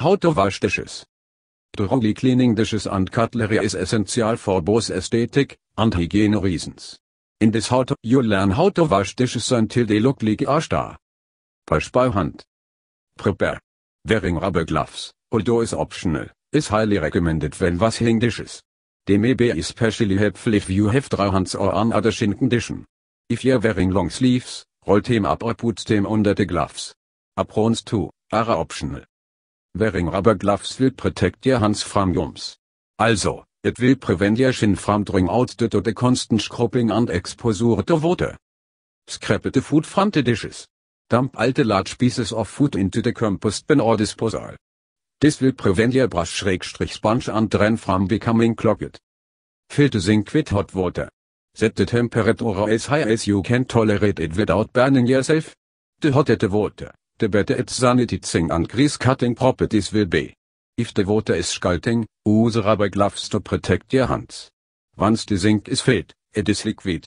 How to wash dishes. Thoroughly cleaning dishes and cutlery is essential for both aesthetic and hygiene reasons. In this how to, you learn how to wash dishes until they look like a star. Wash by hand. Prepare. Wearing rubber gloves, although is optional, is highly recommended when washing dishes. They may be especially helpful if you have dry hands or another shin condition. If you're wearing long sleeves, roll them up or put them under the gloves. Aprons too, are optional wearing rubber gloves will protect your hands from germs. Also, it will prevent your shin from drawing out due to the constant scrubbing and exposure to water. Scrap the food from the dishes. Dump all the large pieces of food into the compost bin or disposal. This will prevent your brush-sponge and drain from becoming clogged. Fill the sink with hot water. Set the temperature as high as you can tolerate it without burning yourself. The hotter the water, The better at sanitizing and grease cutting properties will be. If the water is scalding, use rubber gloves to protect your hands. Once the zinc is filled, it is liquid.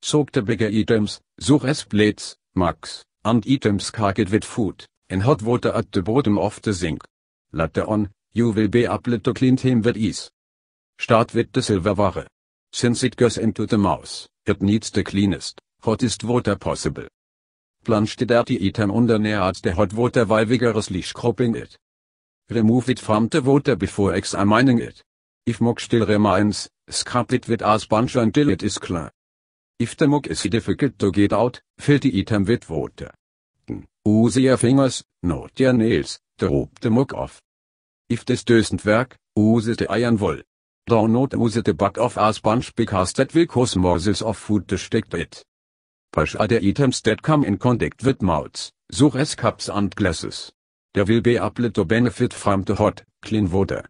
Soak the bigger items, such as plates, mugs, and items covered with food, in hot water at the bottom of the zinc. Later on, you will be able to clean them with ease. Start with the silverware. Since it goes into the mouth, it needs the cleanest, hottest water possible. Planchet item under neards the hot water by vigorously scrubbing it. Remove it from the water before examining it. If muck still remains, scrub it with a sponge until it is clear. If the muck is difficult to get out, fill the item with water. Use your fingers, not your nails, to rub the muck off. If this doesn't work, use the iron wool. Do not use the back of a sponge because that will cause morsels of food to stick it. Push other items that come in contact with mouths, such as cups and glasses. There will be applet to benefit from the hot, clean water.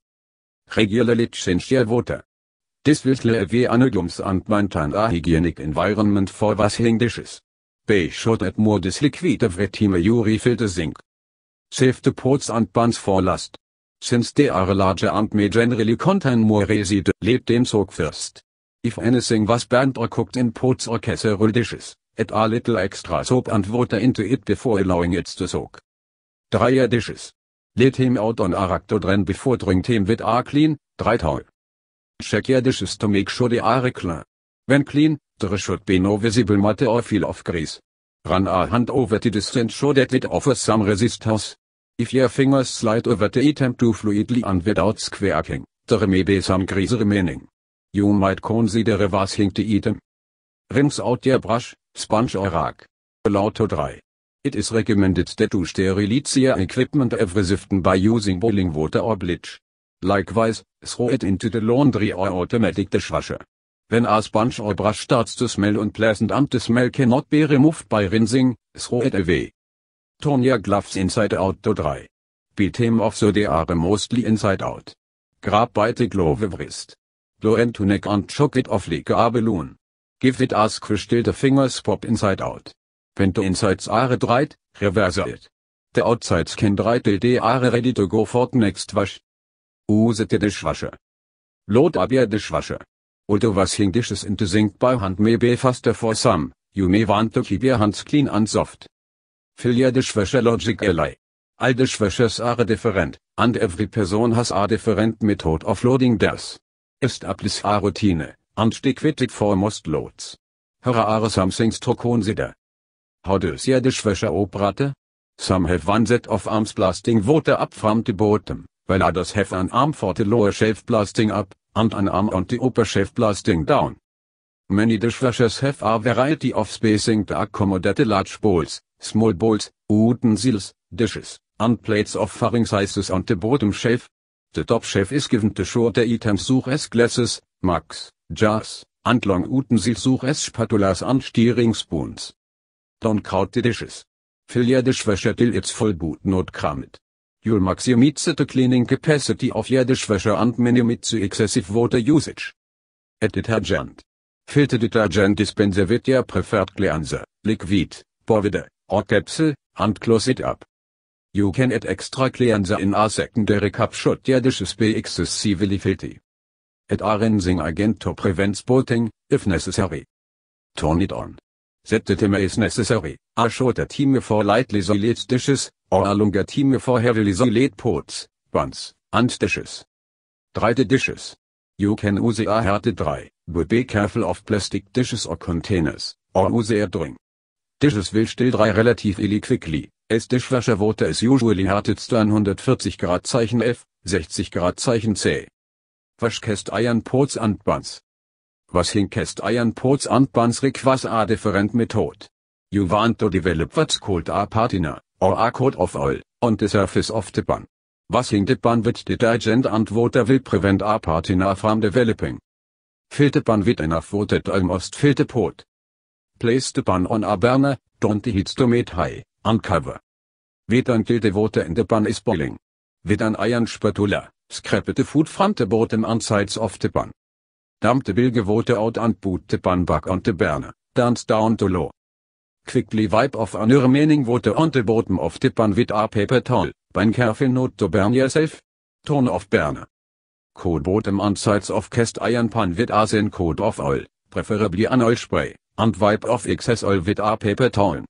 Regularly change your water. This will alleviate anodiums and maintain a hygienic environment for washing dishes. Be sure that more this liquid every time you refill the sink. Save the pots and pans for last. Since they are larger and may generally contain more residue, let them soak first. If anything was burned or cooked in pots or casserole dishes, add a little extra soap and water into it before allowing it to soak. Dryer dishes. Let him out on a ractodren before drink him with a clean, dry towel. Check your dishes to make sure they are clean. When clean, there should be no visible matter or feel of grease. Run a hand over the dish and show that it offers some resistance. If your fingers slide over the item too fluidly and without squarking, there may be some grease remaining. You might consider washing the item. Rinse out your brush, Sponge or Orac. Lauto 3. It is recommended that you sterilize your equipment every siften by using boiling water or bleach. Likewise, throw it into the laundry or automatic dishwasher. When a sponge or brush starts to smell unpleasant and the smell cannot be removed by rinsing, throw it away. Turn your gloves inside out to dry. Beat them off so they are mostly inside out. Grab by the glove wrist. Blow into neck and shock it off like a balloon. Give it as quick till the fingers pop inside out. When the insides are dried, reverse it. The outsides can dry till they are ready to go for the next wash. Use the dishwasher. Load up your dishwasher. Although washing dishes into sink by hand may be faster for some, you may want to keep your hands clean and soft. Fill your dishwasher logically. All dishwashers are different, and every person has a different method of loading theirs. Establish a routine, and they quit it most loads. Here are some things to consider. How does your dishwasher operate? Some have one set of arms blasting water up from the bottom, while others have an arm for the lower shelf blasting up, and an arm on the upper shelf blasting down. Many dishwashers have a variety of spacing to accommodate the large bowls, small bowls, utensils, dishes, and plates of varying sizes on the bottom shelf. The top shelf is given to shorter items such as glasses, Max, Jas, Antlong uten sich such espatulas anstiringsbuns. Don kraute disches. Filja dish till its fullboot not kramet. You'll maximize the cleaning capacity of your dishwasher and minimize excessive water usage. A detergent. Filter detergent dispenser with your preferred cleanser, liquid, powder, or capsule, and close it up. You can add extra cleanser in a secondary cup should your dishes be excessively filthy et arensing agento to boating, if necessary. Turn it on. Set the timer is necessary, a shorter time for lightly soiled dishes, or a longer time for heavily soiled pots, buns, and dishes. Dry the dishes. You can use a hard dry, but be careful of plastic dishes or containers, or use a drink. Dishes will still dry relatively quickly, as dishwasher water is usually heated to 140 Grad Zeichen F, 60 Grad Zeichen C. Was käst eiern Pots and Buns? Was hinkäst eiern Pots and Buns requas a different method? You want to develop what's called a patina, or a coat of oil, on the surface of the ban. Was hing the ban with the digent and water will prevent a patina from developing. Fill the ban with enough water to almost fill the pot. Place the pan on a burner, don't heat to meet high, uncover. cover. Wait until the water in the pan is boiling. With an iron spatula, Skreppete fortfarande båten ansides of the ban. Damte bilgevote out and boot the ban back on the berne, dance down to low. Quickly wipe off another meaning vote on the bottom of the ban with a paper towel, ben careful not to burn yourself. Turn off berne. Code bottom ansides of cast iron pan with asin code of oil, preferably an oil spray, and wipe off excess oil with a paper towel.